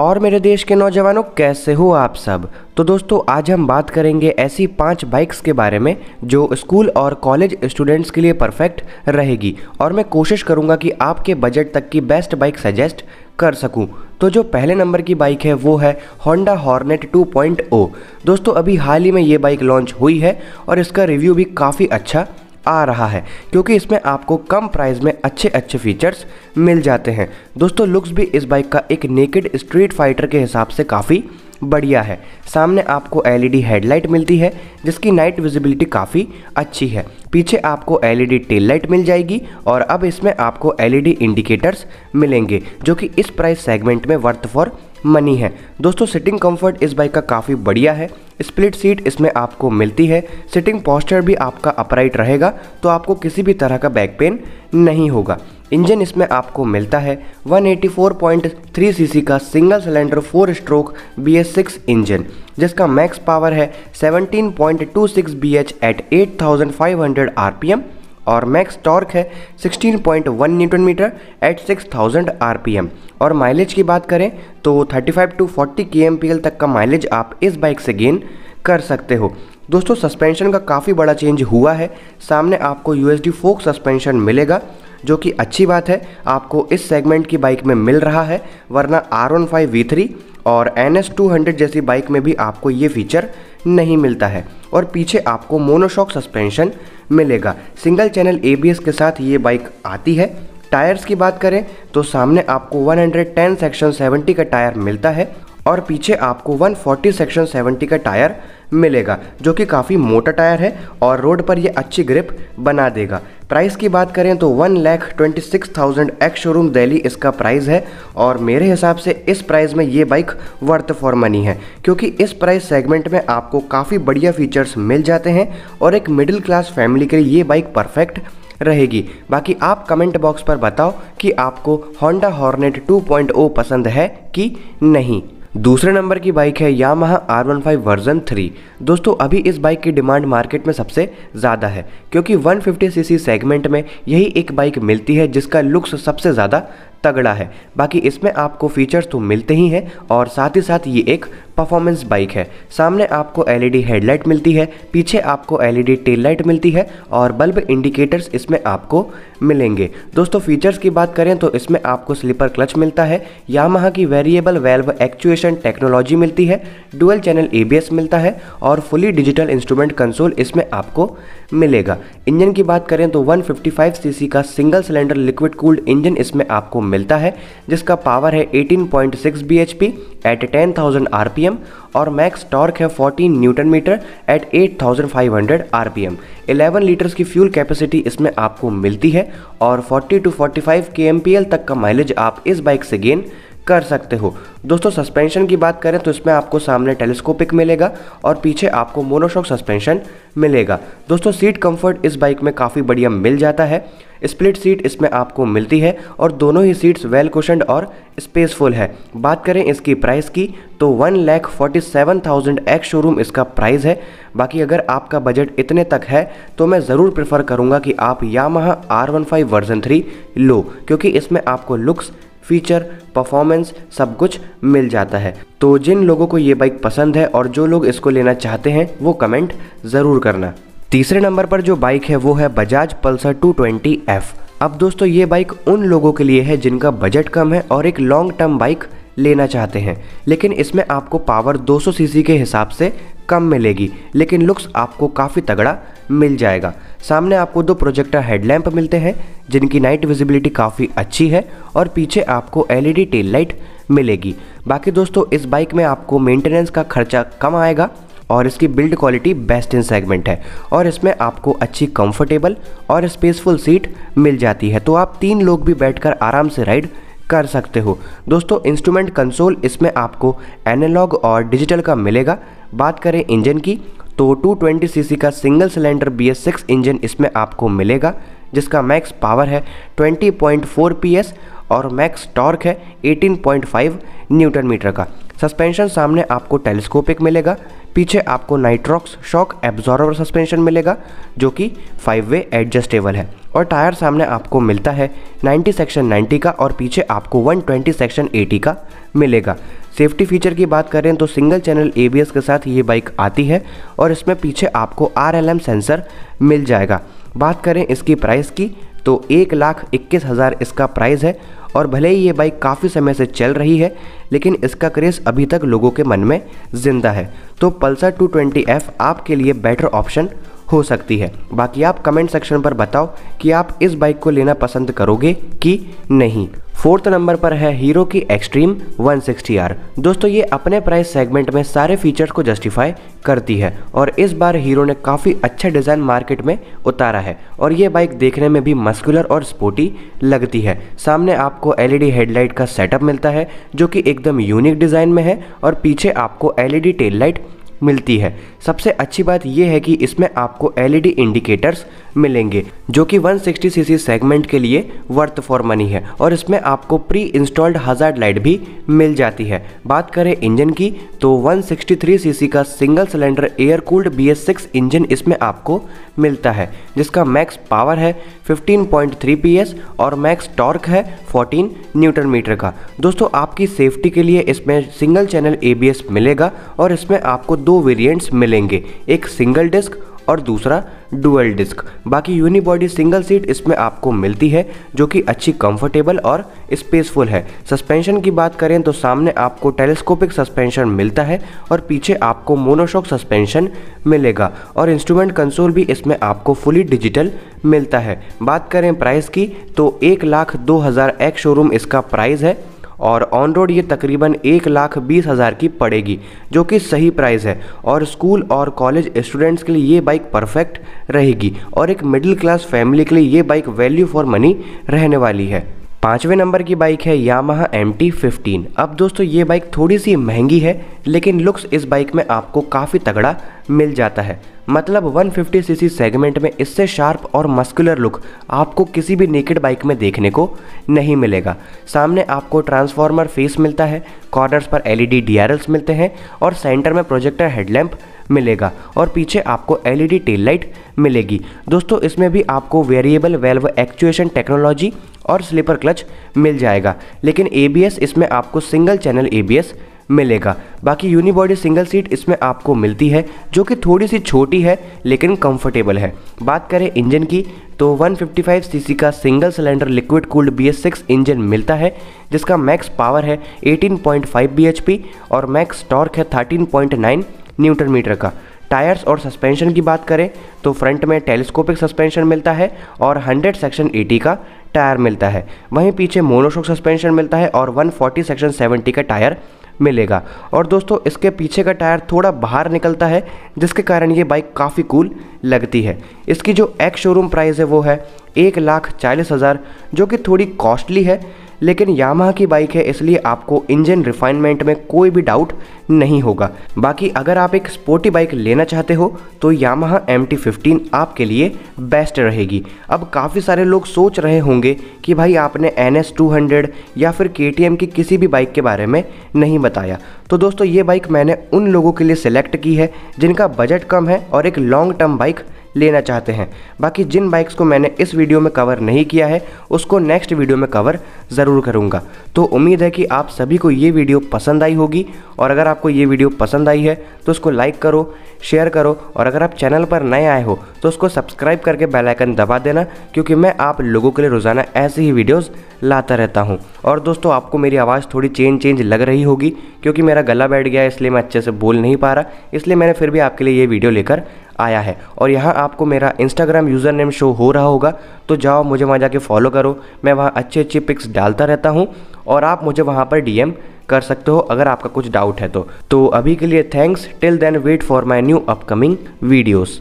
और मेरे देश के नौजवानों कैसे हो आप सब तो दोस्तों आज हम बात करेंगे ऐसी पांच बाइक्स के बारे में जो स्कूल और कॉलेज स्टूडेंट्स के लिए परफेक्ट रहेगी और मैं कोशिश करूंगा कि आपके बजट तक की बेस्ट बाइक सजेस्ट कर सकूं तो जो पहले नंबर की बाइक है वो है होंडा हॉर्नेट 2.0 दोस्तों अभी हाल ही में ये बाइक लॉन्च हुई है और इसका रिव्यू भी काफ़ी अच्छा आ रहा है क्योंकि इसमें आपको कम प्राइस में अच्छे अच्छे फीचर्स मिल जाते हैं दोस्तों लुक्स भी इस बाइक का एक नेकेड स्ट्रीट फाइटर के हिसाब से काफ़ी बढ़िया है सामने आपको एलईडी हेडलाइट e मिलती है जिसकी नाइट विजिबिलिटी काफ़ी अच्छी है पीछे आपको एलईडी टेल लाइट मिल जाएगी और अब इसमें आपको एलईडी इंडिकेटर्स e मिलेंगे जो कि इस प्राइस सेगमेंट में वर्थ फॉर मनी है दोस्तों सिटिंग कंफर्ट इस बाइक का काफ़ी बढ़िया है स्प्लिट सीट इसमें आपको मिलती है सिटिंग पॉस्चर भी आपका अपराइट रहेगा तो आपको किसी भी तरह का बैक पेन नहीं होगा इंजन इसमें आपको मिलता है 184.3 सीसी का single cylinder four stroke B S six engine जिसका मैक्स पावर है 17.26 बीएच एट 8500 आरपीएम और मैक्स टॉर्क है 16.1 न्यूटन मीटर एट 6000 थाउजेंड और माइलेज की बात करें तो 35 टू 40 के तक का माइलेज आप इस बाइक से गेन कर सकते हो दोस्तों सस्पेंशन का काफ़ी बड़ा चेंज हुआ है सामने आपको यू एस फोक सस्पेंशन मिलेगा जो कि अच्छी बात है आपको इस सेगमेंट की बाइक में मिल रहा है वरना R one five V three और एन एस टू हंड्रेड जैसी बाइक में भी आपको ये फीचर नहीं मिलता है और पीछे आपको मोनोशॉक सस्पेंशन मिलेगा single channel A B S के साथ ये बाइक आती है टायर्स की बात करें तो सामने आपको 110 सेक्शन 70 का टायर मिलता है और पीछे आपको 140 सेक्शन 70 का टायर मिलेगा जो कि काफ़ी मोटा टायर है और रोड पर यह अच्छी ग्रिप बना देगा प्राइस की बात करें तो one lakh twenty six thousand ex showroom Delhi इसका प्राइस है और मेरे हिसाब से इस प्राइस में ये बाइक वर्थ फॉर मनी है क्योंकि इस प्राइस सेगमेंट में आपको काफ़ी बढ़िया फीचर्स मिल जाते हैं और एक मिडिल क्लास फैमिली के लिए ये बाइक परफेक्ट रहेगी बाकी आप कमेंट बॉक्स पर बताओ कि आपको होंडा हॉर्नेट 2.0 पसंद है कि नहीं दूसरे नंबर की बाइक है Yamaha R one five version three दोस्तों अभी इस बाइक की डिमांड मार्केट में सबसे ज़्यादा है क्योंकि 150 सीसी सेगमेंट में यही एक बाइक मिलती है जिसका लुक्स सबसे ज़्यादा तगड़ा है बाकी इसमें आपको फीचर्स तो मिलते ही हैं और साथ ही साथ ये एक परफॉर्मेंस बाइक है सामने आपको एलईडी हेडलाइट e मिलती है पीछे आपको एलईडी टेल लाइट मिलती है और बल्ब इंडिकेटर्स इसमें आपको मिलेंगे दोस्तों फीचर्स की बात करें तो इसमें आपको स्लीपर क्लच मिलता है वहाँ की वेरिएबल वेल्व एक्चुएशन टेक्नोलॉजी मिलती है डुअल चैनल एबीएस मिलता है और फुली डिजिटल इंस्ट्रूमेंट कंसोल इसमें आपको मिलेगा इंजन की बात करें तो 155 सीसी का single cylinder liquid cooled engine इसमें आपको मिलता है जिसका पावर है 18.6 पॉइंट एट 10,000 rpm और मैक्स टॉर्क है 14 Newton metre eight 8,500 rpm 11 litres की फ्यूल कैपेसिटी इसमें आपको मिलती है और 40 टू 45 के तक का माइलेज आप इस बाइक से गेन कर सकते हो दोस्तों सस्पेंशन की बात करें तो इसमें आपको सामने टेलीस्कोपिक मिलेगा और पीछे आपको मोनोशॉक सस्पेंशन मिलेगा दोस्तों सीट कंफर्ट इस बाइक में काफ़ी बढ़िया मिल जाता है स्प्लिट सीट इसमें आपको मिलती है और दोनों ही सीट्स वेल क्वेश्चन और स्पेसफुल है बात करें इसकी प्राइस की तो one lakh forty seven thousand ex showroom इसका प्राइस है बाकी अगर आपका बजट इतने तक है तो मैं ज़रूर प्रेफर करूँगा कि आप Yamaha R one five version three लो क्योंकि इसमें आपको लुक्स फीचर परफॉर्मेंस सब कुछ मिल जाता है तो जिन लोगों को ये बाइक पसंद है और जो लोग इसको लेना चाहते हैं वो कमेंट ज़रूर करना तीसरे नंबर पर जो बाइक है वो है बजाज पल्सर 220F अब दोस्तों ये बाइक उन लोगों के लिए है जिनका बजट कम है और एक लॉन्ग टर्म बाइक लेना चाहते हैं लेकिन इसमें आपको पावर 200 सीसी के हिसाब से कम मिलेगी लेकिन लुक्स आपको काफ़ी तगड़ा मिल जाएगा सामने आपको दो प्रोजेक्टर हेडलैम्प मिलते हैं जिनकी नाइट विजिबिलिटी काफ़ी अच्छी है और पीछे आपको एलईडी टेल लाइट मिलेगी बाकी दोस्तों इस बाइक में आपको मेंटेनेंस का खर्चा कम आएगा और इसकी build quality best in segment है और इसमें आपको अच्छी कंफर्टेबल और स्पेसफुल सीट मिल जाती है तो आप तीन लोग भी बैठकर आराम से राइड कर सकते हो दोस्तों इंस्ट्रूमेंट कंसोल इसमें आपको एनालॉग और डिजिटल का मिलेगा बात करें इंजन की तो 220 सीसी का सिंगल सिलेंडर बी इंजन इसमें आपको मिलेगा जिसका मैक्स पावर है 20.4 पीएस और मैक्स टॉर्क है 18.5 न्यूटन मीटर का सस्पेंशन सामने आपको टेलीस्कोपिक मिलेगा पीछे आपको नाइट्रॉक्स शॉक एब्जॉर्वर सस्पेंशन मिलेगा जो कि फाइव वे एडजस्टेबल है और टायर सामने आपको मिलता है 90 सेक्शन 90 का और पीछे आपको 120 सेक्शन 80 का मिलेगा सेफ्टी फीचर की बात करें तो सिंगल चैनल ए के साथ ये बाइक आती है और इसमें पीछे आपको आर सेंसर मिल जाएगा बात करें इसकी प्राइस की तो एक लाख इक्कीस हज़ार इसका प्राइस है और भले ही ये बाइक काफ़ी समय से चल रही है लेकिन इसका क्रेज़ अभी तक लोगों के मन में ज़िंदा है तो पल्सर 220F आपके लिए बेटर ऑप्शन हो सकती है बाकी आप कमेंट सेक्शन पर बताओ कि आप इस बाइक को लेना पसंद करोगे कि नहीं फोर्थ नंबर पर है हीरो की एक्सट्रीम 160R दोस्तों ये अपने प्राइस सेगमेंट में सारे फीचर्स को जस्टिफाई करती है और इस बार हीरो ने काफ़ी अच्छा डिज़ाइन मार्केट में उतारा है और ये बाइक देखने में भी मस्कुलर और स्पोर्टी लगती है सामने आपको एलईडी हेडलाइट e का सेटअप मिलता है जो कि एकदम यूनिक डिज़ाइन में है और पीछे आपको एल टेल लाइट मिलती है सबसे अच्छी बात यह है कि इसमें आपको एलईडी इंडिकेटर्स e मिलेंगे जो कि 160 सीसी सेगमेंट के लिए वर्थ फॉर मनी है और इसमें आपको प्री इंस्टॉल्ड हजार लाइट भी मिल जाती है बात करें इंजन की तो 163 सीसी का single cylinder air cooled B engine इसमें आपको मिलता है जिसका मैक्स पावर है 15.3 पॉइंट और मैक्स टॉर्क है 14 न्यूटन मीटर का दोस्तों आपकी सेफ्टी के लिए इसमें सिंगल चैनल ए मिलेगा और इसमें आपको दो वेरिएंट्स मिलेंगे एक सिंगल डिस्क और दूसरा डुअल डिस्क बाकी यूनिबॉडी सिंगल सीट इसमें आपको मिलती है जो कि अच्छी कंफर्टेबल और स्पेसफुल है सस्पेंशन की बात करें तो सामने आपको टेलीस्कोपिक सस्पेंशन मिलता है और पीछे आपको मोनोशॉक सस्पेंशन मिलेगा और इंस्ट्रूमेंट कंसोल भी इसमें आपको फुली डिजिटल मिलता है बात करें प्राइस की तो एक लाख दो हज़ार एक्स शोरूम इसका प्राइस है और ऑन रोड ये तकरीबन एक लाख बीस हज़ार की पड़ेगी जो कि सही प्राइस है और स्कूल और कॉलेज स्टूडेंट्स के लिए ये बाइक परफेक्ट रहेगी और एक मिडिल क्लास फैमिली के लिए ये बाइक वैल्यू फॉर मनी रहने वाली है पाँचवें नंबर की बाइक है यामाहा एम टी फिफ्टीन अब दोस्तों ये बाइक थोड़ी सी महंगी है लेकिन लुक्स इस बाइक में आपको काफ़ी तगड़ा मिल जाता है मतलब 150 सीसी सेगमेंट में इससे शार्प और मस्कुलर लुक आपको किसी भी नेकेड बाइक में देखने को नहीं मिलेगा सामने आपको ट्रांसफार्मर फेस मिलता है कॉर्नर्स पर एलईडी ई e मिलते हैं और सेंटर में प्रोजेक्टर हेडलैम्प मिलेगा और पीछे आपको एलईडी टेल लाइट मिलेगी दोस्तों इसमें भी आपको वेरिएबल वेल्व एक्चुएशन टेक्नोलॉजी और स्लीपर क्लच मिल जाएगा लेकिन एबीएस इसमें आपको सिंगल चैनल एबीएस मिलेगा बाकी यूनिबॉडी सिंगल सीट इसमें आपको मिलती है जो कि थोड़ी सी छोटी है लेकिन कंफर्टेबल है बात करें इंजन की तो 155 सीसी का single cylinder liquid cooled BS6 engine मिलता है जिसका मैक्स पावर है 18.5 bhp और मैक्स टॉर्क है 13.9 न्यूटन मीटर का टायर्स और सस्पेंशन की बात करें तो फ्रंट में टेलीस्कोपिक सस्पेंशन मिलता है और 100 सेक्शन 80 का टायर मिलता है वहीं पीछे मोनोशोक सस्पेंशन मिलता है और 140 सेक्शन 70 का टायर मिलेगा और दोस्तों इसके पीछे का टायर थोड़ा बाहर निकलता है जिसके कारण ये बाइक काफ़ी कूल लगती है इसकी जो एक्स शोरूम प्राइस है वो है एक लाख चालीस हज़ार जो कि थोड़ी कॉस्टली है लेकिन यामा की बाइक है इसलिए आपको इंजन रिफाइनमेंट में कोई भी डाउट नहीं होगा बाकी अगर आप एक स्पोर्टी बाइक लेना चाहते हो तो यामा एम टी आपके लिए बेस्ट रहेगी अब काफ़ी सारे लोग सोच रहे होंगे कि भाई आपने एन एस या फिर के की किसी भी बाइक के बारे में नहीं बताया तो दोस्तों ये बाइक मैंने उन लोगों के लिए सिलेक्ट की है जिनका बजट कम है और एक लॉन्ग टर्म बाइक लेना चाहते हैं बाकी जिन बाइक्स को मैंने इस वीडियो में कवर नहीं किया है उसको नेक्स्ट वीडियो में कवर ज़रूर करूँगा तो उम्मीद है कि आप सभी को ये वीडियो पसंद आई होगी और अगर आपको ये वीडियो पसंद आई है तो उसको लाइक करो शेयर करो और अगर आप चैनल पर नए आए हो तो उसको सब्सक्राइब करके बेल आइकन दबा देना क्योंकि मैं आप लोगों के लिए रोज़ाना ऐसे ही वीडियोस लाता रहता हूं और दोस्तों आपको मेरी आवाज़ थोड़ी चेंज चेंज लग रही होगी क्योंकि मेरा गला बैठ गया इसलिए मैं अच्छे से बोल नहीं पा रहा इसलिए मैंने फिर भी आपके लिए ये वीडियो लेकर आया है और यहाँ आपको मेरा इंस्टाग्राम यूज़र नेम शो हो रहा होगा तो जाओ मुझे वहाँ जाके फॉलो करो मैं वहाँ अच्छी अच्छी पिक्स डालता रहता हूँ और आप मुझे वहाँ पर डी कर सकते हो अगर आपका कुछ डाउट है तो तो अभी के लिए thanks till then wait for my new upcoming videos